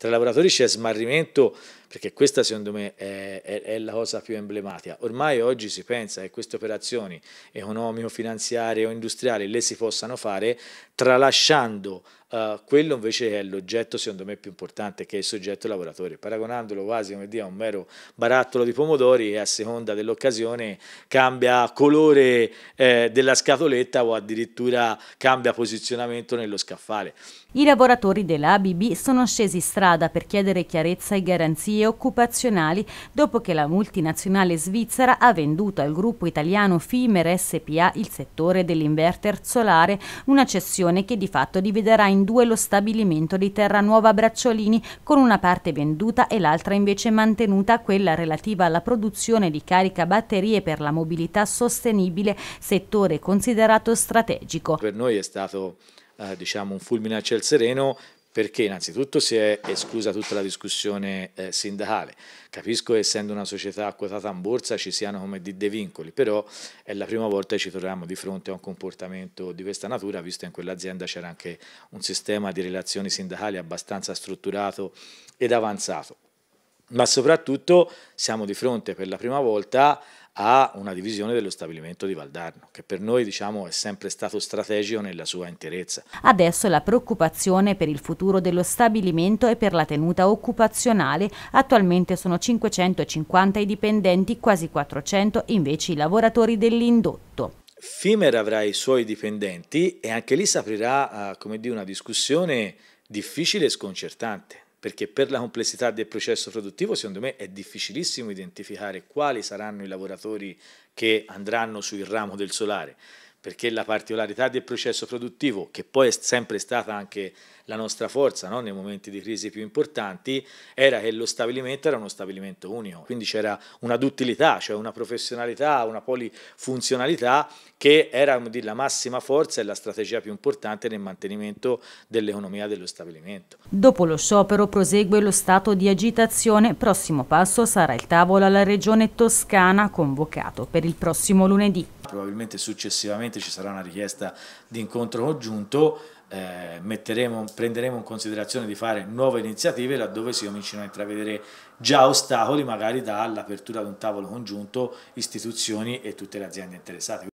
Tra i lavoratori c'è smarrimento, perché questa secondo me è, è, è, la cosa più emblematica. Ormai oggi si pensa che queste operazioni economico-finanziarie o industriali le si possano fare tralasciando eh, quello invece è l'oggetto secondo me più importante che è il soggetto lavoratore, paragonandolo quasi come dire, a un mero barattolo di pomodori e a seconda dell'occasione cambia colore eh, della scatoletta o addirittura cambia posizionamento nello scaffale. I lavoratori dell'ABB sono scesi in strada per chiedere chiarezza e garanzie occupazionali dopo che la multinazionale svizzera ha venduto al gruppo italiano Fimer SPA il settore dell'inverter solare, una cessione che di fatto dividerà in in due lo stabilimento di Terranuova Bracciolini, con una parte venduta e l'altra invece mantenuta, quella relativa alla produzione di carica batterie per la mobilità sostenibile, settore considerato strategico. Per noi è stato eh, diciamo un fulmine a ciel sereno perché innanzitutto si è esclusa tutta la discussione eh, sindacale. Capisco che essendo una società quotata in borsa ci siano come dei vincoli, però è la prima volta che ci troviamo di fronte a un comportamento di questa natura, visto che in quell'azienda c'era anche un sistema di relazioni sindacali abbastanza strutturato ed avanzato ma soprattutto siamo di fronte per la prima volta a una divisione dello stabilimento di Valdarno, che per noi diciamo, è sempre stato strategico nella sua interezza. Adesso la preoccupazione per il futuro dello stabilimento e per la tenuta occupazionale. Attualmente sono 550 i dipendenti, quasi 400 invece i lavoratori dell'indotto. Fimer avrà i suoi dipendenti e anche lì si aprirà eh, dire, una discussione difficile e sconcertante perché per la complessità del processo produttivo secondo me è difficilissimo identificare quali saranno i lavoratori che andranno sul ramo del solare perché la particolarità del processo produttivo, che poi è sempre stata anche la nostra forza no? nei momenti di crisi più importanti, era che lo stabilimento era uno stabilimento unico, quindi c'era una duttilità, cioè una professionalità, una polifunzionalità che era dire, la massima forza e la strategia più importante nel mantenimento dell'economia dello stabilimento. Dopo lo sciopero prosegue lo stato di agitazione, prossimo passo sarà il tavolo alla regione toscana convocato per il prossimo lunedì probabilmente successivamente ci sarà una richiesta di incontro congiunto, eh, metteremo, prenderemo in considerazione di fare nuove iniziative laddove si cominciano a intravedere già ostacoli magari dall'apertura di un tavolo congiunto istituzioni e tutte le aziende interessate.